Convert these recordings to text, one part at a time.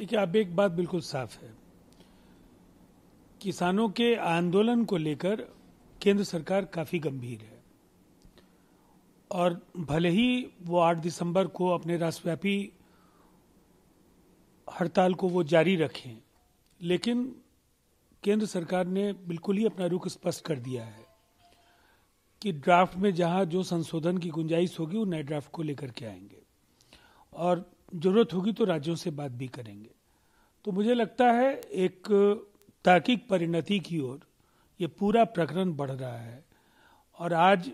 देखिए अब एक बात बिल्कुल साफ है किसानों के आंदोलन को लेकर केंद्र सरकार काफी गंभीर है और भले ही वो 8 दिसंबर को अपने राष्ट्रव्यापी हड़ताल को वो जारी रखें लेकिन केंद्र सरकार ने बिल्कुल ही अपना रुख स्पष्ट कर दिया है कि ड्राफ्ट में जहां जो संशोधन की गुंजाइश होगी वो नए ड्राफ्ट को लेकर के आएंगे और जरूरत होगी तो राज्यों से बात भी करेंगे तो मुझे लगता है एक तार्किक परिणति की ओर ये पूरा प्रकरण बढ़ रहा है और आज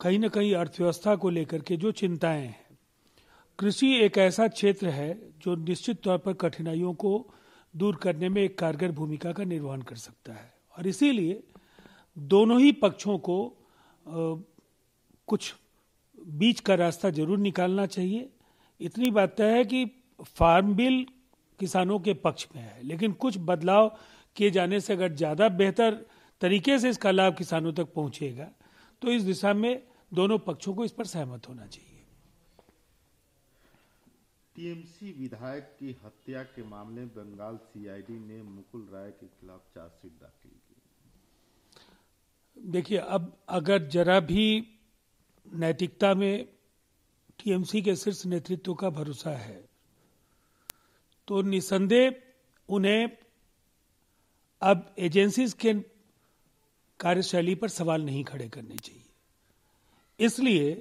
कहीं ना कहीं अर्थव्यवस्था को लेकर के जो चिंताएं हैं कृषि एक ऐसा क्षेत्र है जो निश्चित तौर पर कठिनाइयों को दूर करने में एक कारगर भूमिका का निर्वहन कर सकता है और इसीलिए दोनों ही पक्षों को आ, कुछ बीच का रास्ता जरूर निकालना चाहिए इतनी बात तो है कि फार्म बिल किसानों के पक्ष में है लेकिन कुछ बदलाव किए जाने से अगर ज़्यादा बेहतर तरीके से इसका लाभ किसानों तक पहुंचेगा तो इस दिशा में दोनों पक्षों को इस पर सहमत होना चाहिए टीएमसी विधायक की हत्या के मामले में बंगाल सीआईडी ने मुकुल राय के खिलाफ चार्जशीट दाखिल की देखिए अब अगर जरा भी नैतिकता में टीएमसी के शीर्ष नेतृत्व का भरोसा है तो निसंदेह उन्हें अब एजेंसीज के कार्यशैली पर सवाल नहीं खड़े करने चाहिए इसलिए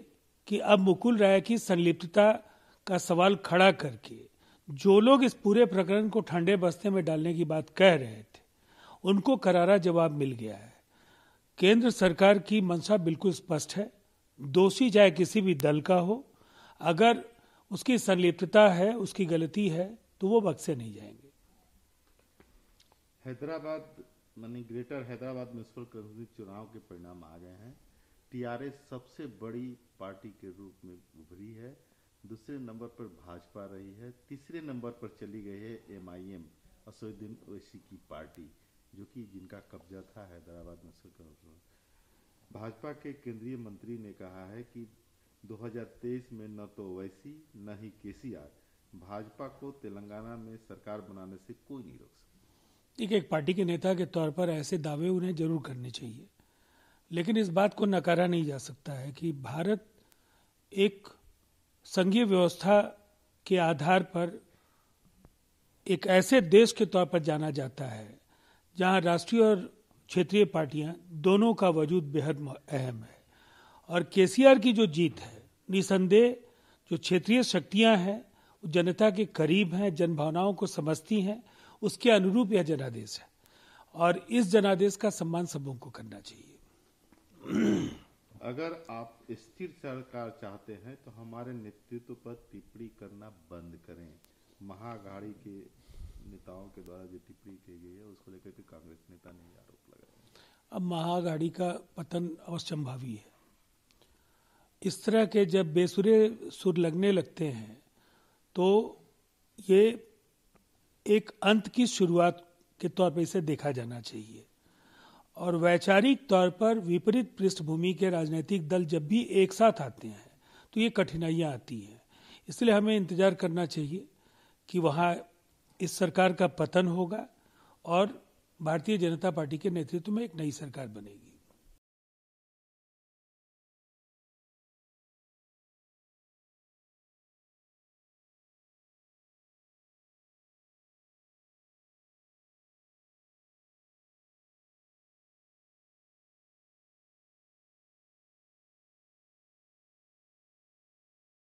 कि अब मुकुल राय की संलिप्तता का सवाल खड़ा करके जो लोग इस पूरे प्रकरण को ठंडे बस्ते में डालने की बात कह रहे थे उनको करारा जवाब मिल गया है केंद्र सरकार की मंशा बिल्कुल स्पष्ट है दोषी चाहे किसी भी दल का हो अगर उसकी संलिप्तता है उसकी गलती है तो वो बक्से नहीं जाएंगे हैदराबाद मानी ग्रेटर हैदराबाद म्यूनसिपल कॉन्सिल चुनाव के परिणाम आ गए हैं टीआरएस सबसे बड़ी पार्टी के रूप में उभरी है दूसरे नंबर पर भाजपा रही है तीसरे नंबर पर चली गई है एमआईएम असदुद्दीन ओवैसी की पार्टी जो कि जिनका कब्जा था हैदराबाद म्यूनसिपल कॉन्सिल भाजपा के केंद्रीय मंत्री ने कहा है कि 2023 में न तो वैसी न ही के भाजपा को तेलंगाना में सरकार बनाने से कोई नहीं रोक सकता एक एक पार्टी के नेता के तौर पर ऐसे दावे उन्हें जरूर करने चाहिए लेकिन इस बात को नकारा नहीं जा सकता है कि भारत एक संघीय व्यवस्था के आधार पर एक ऐसे देश के तौर पर जाना जाता है जहां राष्ट्रीय और क्षेत्रीय पार्टियां दोनों का वजूद बेहद अहम है और केसीआर की जो जीत है निसंदेह जो क्षेत्रीय शक्तियां हैं जनता के करीब हैं जनभावनाओं को समझती हैं उसके अनुरूप यह जनादेश है और इस जनादेश का सम्मान सब को करना चाहिए अगर आप स्थिर सरकार चाहते हैं तो हमारे नेतृत्व पर टिप्पणी करना बंद करें महागाड़ी के नेताओं के द्वारा जो टिप्पणी की गई है उसको लेकर कांग्रेस नेता ने आरोप लगाया अब महागाड़ी का पतन अवश्यंभावी है इस तरह के जब बेसुरे सुर लगने लगते हैं तो ये एक अंत की शुरुआत के तौर पर इसे देखा जाना चाहिए और वैचारिक तौर पर विपरीत पृष्ठभूमि के राजनीतिक दल जब भी एक साथ आते हैं तो ये कठिनाइयां आती हैं इसलिए हमें इंतजार करना चाहिए कि वहाँ इस सरकार का पतन होगा और भारतीय जनता पार्टी के नेतृत्व में एक नई सरकार बनेगी